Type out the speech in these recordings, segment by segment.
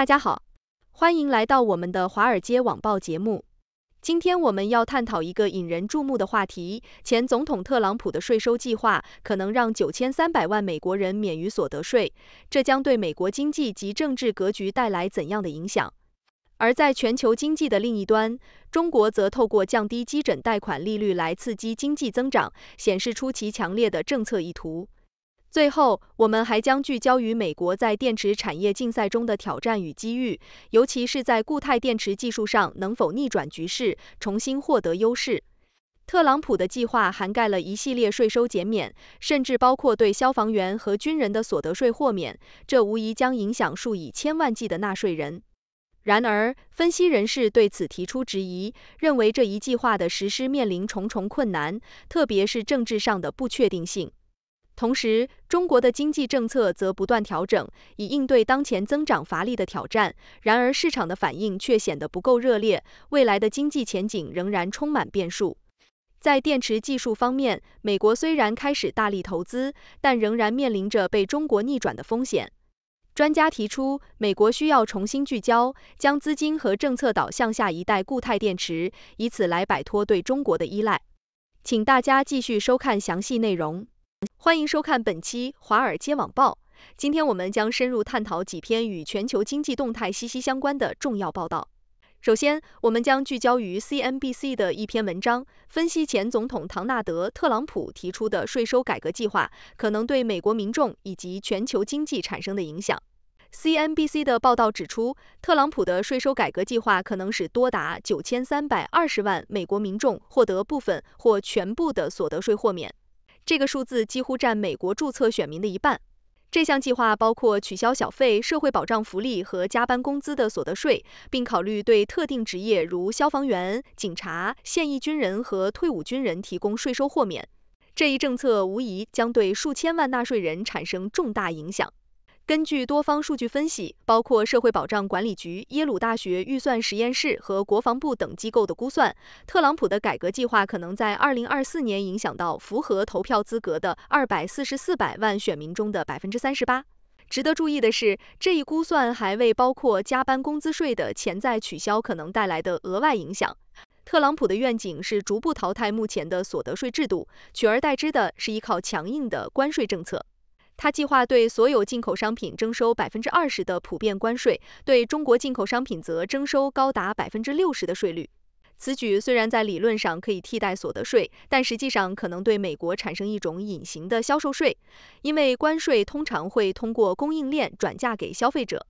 大家好，欢迎来到我们的华尔街网报节目。今天我们要探讨一个引人注目的话题：前总统特朗普的税收计划可能让九千三百万美国人免于所得税，这将对美国经济及政治格局带来怎样的影响？而在全球经济的另一端，中国则透过降低基准贷款利率来刺激经济增长，显示出其强烈的政策意图。最后，我们还将聚焦于美国在电池产业竞赛中的挑战与机遇，尤其是在固态电池技术上能否逆转局势、重新获得优势。特朗普的计划涵盖了一系列税收减免，甚至包括对消防员和军人的所得税豁免，这无疑将影响数以千万计的纳税人。然而，分析人士对此提出质疑，认为这一计划的实施面临重重困难，特别是政治上的不确定性。同时，中国的经济政策则不断调整，以应对当前增长乏力的挑战。然而，市场的反应却显得不够热烈，未来的经济前景仍然充满变数。在电池技术方面，美国虽然开始大力投资，但仍然面临着被中国逆转的风险。专家提出，美国需要重新聚焦，将资金和政策导向下一代固态电池，以此来摆脱对中国的依赖。请大家继续收看详细内容。欢迎收看本期《华尔街网报》。今天我们将深入探讨几篇与全球经济动态息息相关的重要报道。首先，我们将聚焦于 CNBC 的一篇文章，分析前总统唐纳德·特朗普提出的税收改革计划可能对美国民众以及全球经济产生的影响。CNBC 的报道指出，特朗普的税收改革计划可能使多达9320万美国民众获得部分或全部的所得税豁免。这个数字几乎占美国注册选民的一半。这项计划包括取消小费、社会保障福利和加班工资的所得税，并考虑对特定职业如消防员、警察、现役军人和退伍军人提供税收豁免。这一政策无疑将对数千万纳税人产生重大影响。根据多方数据分析，包括社会保障管理局、耶鲁大学预算实验室和国防部等机构的估算，特朗普的改革计划可能在二零二四年影响到符合投票资格的二百四十四百万选民中的百分之三十八。值得注意的是，这一估算还未包括加班工资税的潜在取消可能带来的额外影响。特朗普的愿景是逐步淘汰目前的所得税制度，取而代之的是依靠强硬的关税政策。他计划对所有进口商品征收百分之二十的普遍关税，对中国进口商品则征收高达百分之六十的税率。此举虽然在理论上可以替代所得税，但实际上可能对美国产生一种隐形的销售税，因为关税通常会通过供应链转嫁给消费者。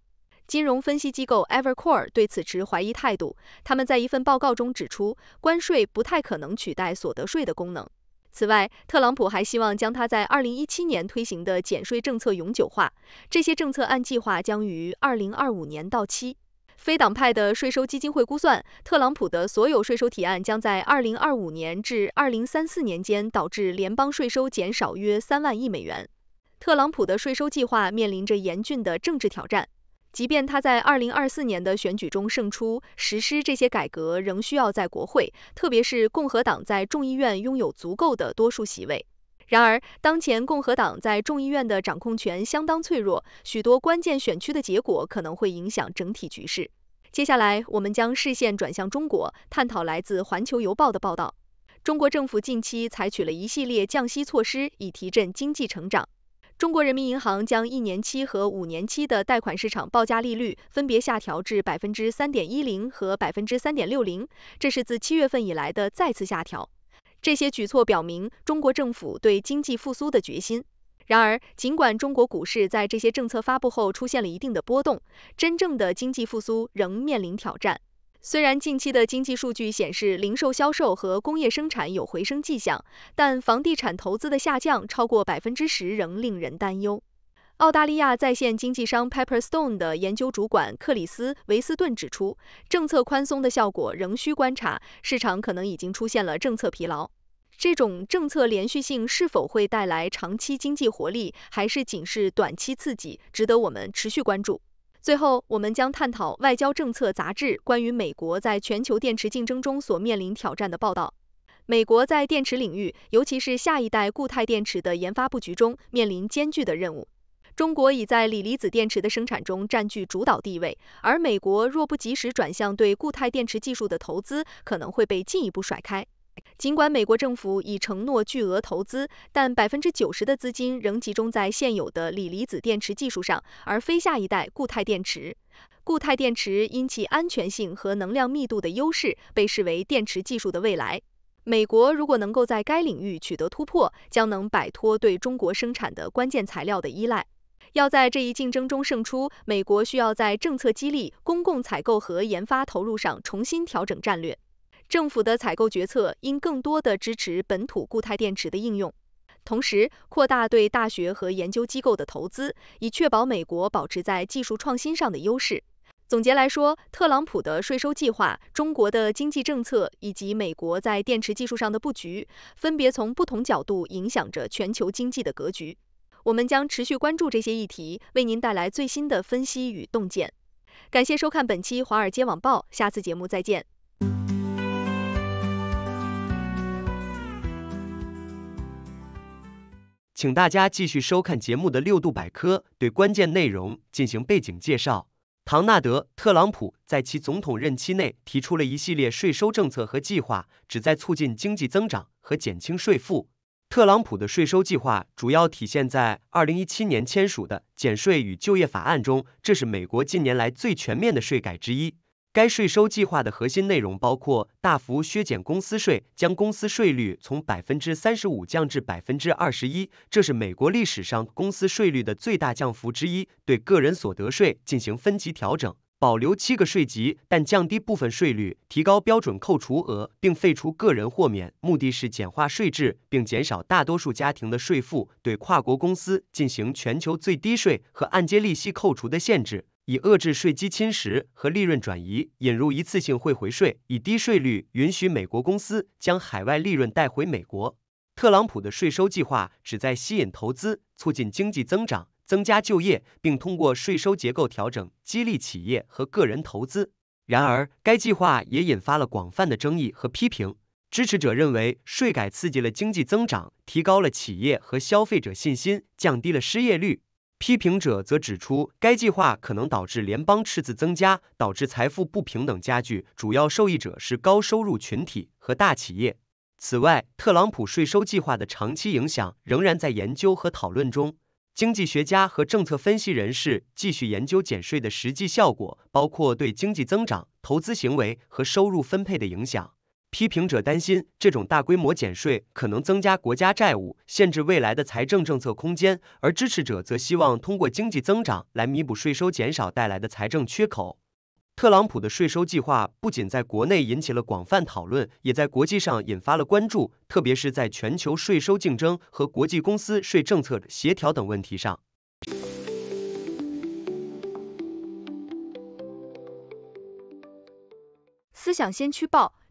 金融分析机构 Evercore 对此持怀疑态度，他们在一份报告中指出，关税不太可能取代所得税的功能。此外，特朗普还希望将他在2017年推行的减税政策永久化。这些政策按计划将于2025年到期。非党派的税收基金会估算，特朗普的所有税收提案将在2025年至2034年间导致联邦税收减少约3万亿美元。特朗普的税收计划面临着严峻的政治挑战。即便他在2024年的选举中胜出，实施这些改革仍需要在国会，特别是共和党在众议院拥有足够的多数席位。然而，当前共和党在众议院的掌控权相当脆弱，许多关键选区的结果可能会影响整体局势。接下来，我们将视线转向中国，探讨来自《环球邮报》的报道：中国政府近期采取了一系列降息措施，以提振经济成长。中国人民银行将一年期和五年期的贷款市场报价利率分别下调至百分之三点一零和百分之三点六零，这是自七月份以来的再次下调。这些举措表明中国政府对经济复苏的决心。然而，尽管中国股市在这些政策发布后出现了一定的波动，真正的经济复苏仍面临挑战。虽然近期的经济数据显示零售销售和工业生产有回升迹象，但房地产投资的下降超过百分之十仍令人担忧。澳大利亚在线经济商 p p p e r s t o n e 的研究主管克里斯维斯顿指出，政策宽松的效果仍需观察，市场可能已经出现了政策疲劳。这种政策连续性是否会带来长期经济活力，还是仅是短期刺激，值得我们持续关注。最后，我们将探讨《外交政策》杂志关于美国在全球电池竞争中所面临挑战的报道。美国在电池领域，尤其是下一代固态电池的研发布局中，面临艰巨的任务。中国已在锂离子电池的生产中占据主导地位，而美国若不及时转向对固态电池技术的投资，可能会被进一步甩开。尽管美国政府已承诺巨额投资，但百分之九十的资金仍集中在现有的锂离子电池技术上，而非下一代固态电池。固态电池因其安全性和能量密度的优势，被视为电池技术的未来。美国如果能够在该领域取得突破，将能摆脱对中国生产的关键材料的依赖。要在这一竞争中胜出，美国需要在政策激励、公共采购和研发投入上重新调整战略。政府的采购决策应更多的支持本土固态电池的应用，同时扩大对大学和研究机构的投资，以确保美国保持在技术创新上的优势。总结来说，特朗普的税收计划、中国的经济政策以及美国在电池技术上的布局，分别从不同角度影响着全球经济的格局。我们将持续关注这些议题，为您带来最新的分析与洞见。感谢收看本期《华尔街网报》，下次节目再见。请大家继续收看节目的六度百科，对关键内容进行背景介绍。唐纳德·特朗普在其总统任期内提出了一系列税收政策和计划，旨在促进经济增长和减轻税负。特朗普的税收计划主要体现在二零一七年签署的《减税与就业法案》中，这是美国近年来最全面的税改之一。该税收计划的核心内容包括大幅削减公司税，将公司税率从百分之三十五降至百分之二十一，这是美国历史上公司税率的最大降幅之一；对个人所得税进行分级调整，保留七个税级，但降低部分税率，提高标准扣除额，并废除个人豁免，目的是简化税制并减少大多数家庭的税负；对跨国公司进行全球最低税和按揭利息扣除的限制。以遏制税基侵蚀和利润转移，引入一次性汇回税，以低税率允许美国公司将海外利润带回美国。特朗普的税收计划旨在吸引投资、促进经济增长、增加就业，并通过税收结构调整激励企业和个人投资。然而，该计划也引发了广泛的争议和批评。支持者认为，税改刺激了经济增长，提高了企业和消费者信心，降低了失业率。批评者则指出，该计划可能导致联邦赤字增加，导致财富不平等加剧，主要受益者是高收入群体和大企业。此外，特朗普税收计划的长期影响仍然在研究和讨论中。经济学家和政策分析人士继续研究减税的实际效果，包括对经济增长、投资行为和收入分配的影响。批评者担心这种大规模减税可能增加国家债务，限制未来的财政政策空间；而支持者则希望通过经济增长来弥补税收减少带来的财政缺口。特朗普的税收计划不仅在国内引起了广泛讨论，也在国际上引发了关注，特别是在全球税收竞争和国际公司税政策协调等问题上。思想先驱报。